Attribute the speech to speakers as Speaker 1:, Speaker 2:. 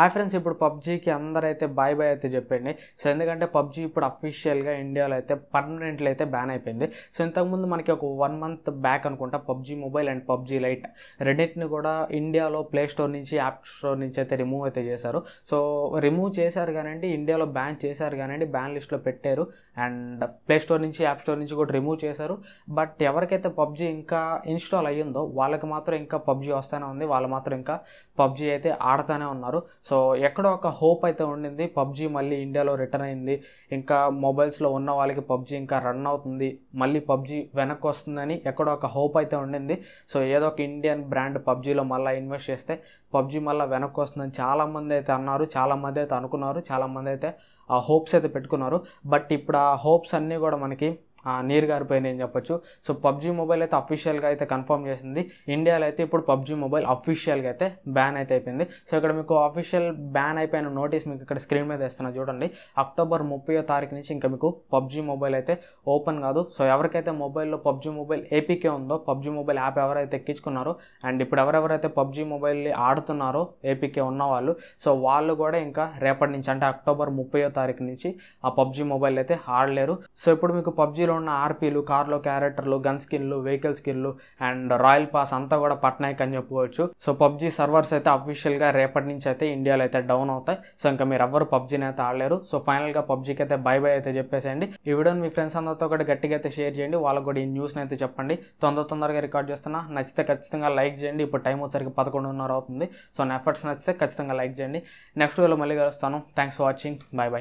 Speaker 1: hi friends ఇప్పుడు పబ్జీకి అందరైతే bye bye అయితే చెప్పండి సో ఎందుకంటే పబ్జీ ఇప్పుడు అఫీషియల్గా ఇండియాలో అయితే పర్మనెంట్లీ అయితే బ్యాన్ అయిపోయింది సో ఇంతకుముందు మనకి ఒక వన్ మంత్ బ్యాక్ అనుకుంటా PUBG mobile and PUBG lite రెండింటిని కూడా ఇండియాలో ప్లే స్టోర్ నుంచి యాప్ స్టోర్ నుంచి అయితే రిమూవ్ అయితే చేశారు సో రిమూవ్ చేశారు కానివ్వండి ఇండియాలో బ్యాన్ చేశారు కానివ్వండి బ్యాన్ లిస్ట్లో పెట్టారు అండ్ ప్లే స్టోర్ నుంచి యాప్ స్టోర్ నుంచి కూడా రిమూవ్ చేశారు బట్ ఎవరికైతే పబ్జీ ఇంకా ఇన్స్టాల్ అయ్యిందో వాళ్ళకి మాత్రం ఇంకా పబ్జీ వస్తూనే ఉంది వాళ్ళు మాత్రం ఇంకా పబ్జీ అయితే ఆడుతూనే ఉన్నారు సో సో ఎక్కడో ఒక హోప్ అయితే ఉండింది పబ్జి మళ్ళీ ఇండియాలో రిటర్న్ అయింది ఇంకా మొబైల్స్లో ఉన్న వాళ్ళకి పబ్జి ఇంకా రన్ అవుతుంది మళ్ళీ పబ్జి వెనక్కి వస్తుందని ఎక్కడో ఒక హోప్ అయితే ఉండింది సో ఏదో ఒక ఇండియన్ బ్రాండ్ పబ్జిలో మళ్ళీ ఇన్వెస్ట్ చేస్తే పబ్జి మళ్ళీ వెనక్కి వస్తుందని చాలామంది అయితే అన్నారు చాలామంది అయితే అనుకున్నారు చాలామంది అయితే ఆ హోప్స్ అయితే పెట్టుకున్నారు బట్ ఇప్పుడు ఆ హోప్స్ అన్నీ కూడా మనకి నీర్ పైన అని చెప్పొచ్చు సో పబ్జీ మొబైల్ అయితే అఫీషియల్గా అయితే కన్ఫర్మ్ చేసింది ఇండియాలో అయితే ఇప్పుడు పబ్జీ మొబైల్ అఫీషియల్గా అయితే బ్యాన్ అయితే అయిపోయింది సో ఇక్కడ మీకు అఫీషియల్ బ్యాన్ అయిపోయిన నోటీస్ మీకు ఇక్కడ స్క్రీన్ మీద ఇస్తున్నా చూడండి అక్టోబర్ ముప్పయో తారీఖు నుంచి ఇంకా మీకు పబ్జీ మొబైల్ అయితే ఓపెన్ కాదు సో ఎవరికైతే మొబైల్లో పబ్జీ మొబైల్ ఏపీకే ఉందో పబ్జీ మొబైల్ యాప్ ఎవరైతే ఎక్కించుకున్నారో అండ్ ఇప్పుడు ఎవరెవరైతే పబ్జీ మొబైల్ ఆడుతున్నారో ఏపీకే ఉన్నవాళ్ళు సో వాళ్ళు కూడా ఇంకా రేపటి నుంచి అంటే అక్టోబర్ ముప్పయో తారీఖు నుంచి ఆ పబ్జీ మొబైల్ అయితే ఆడలేరు సో ఇప్పుడు మీకు పబ్జీ మూవీలో ఉన్న ఆర్పీలు కార్లో క్యారెక్టర్లు గన్ స్కిన్లు వెహికల్ స్కిన్లు అండ్ రాయల్ పాస్ అంతా కూడా పట్నాయక్ అని చెప్పుకోవచ్చు సో పబ్జి సర్వర్స్ అయితే అఫీషియల్గా రేపటి నుంచి అయితే ఇండియాలో అయితే డౌన్ అవుతాయి సో ఇంకా మీరు ఎవ్వరు పబ్జీని అయితే ఆడలేరు సో ఫైనల్గా పబ్జీకి అయితే బై బై అయితే చెప్పేసేయండి ఈ వీడియోని మీ ఫ్రెండ్స్ అందరితో కూడా గట్టిగా అయితే షేర్ చేయండి వాళ్ళకు కూడా ఈ న్యూస్ని అయితే చెప్పండి తొందర తొందరగా రికార్డ్ చేస్తున్నా నచ్చితే ఖచ్చితంగా లైక్ చేయండి ఇప్పుడు టైం వచ్చరికి పదకొండున్నర అవుతుంది సో నా ఎఫర్ట్స్ నచ్చితే ఖచ్చితంగా లైక్ చేయండి నెక్స్ట్ వీడియోలో మళ్ళీ కలుస్తాను thanks for watching bye bye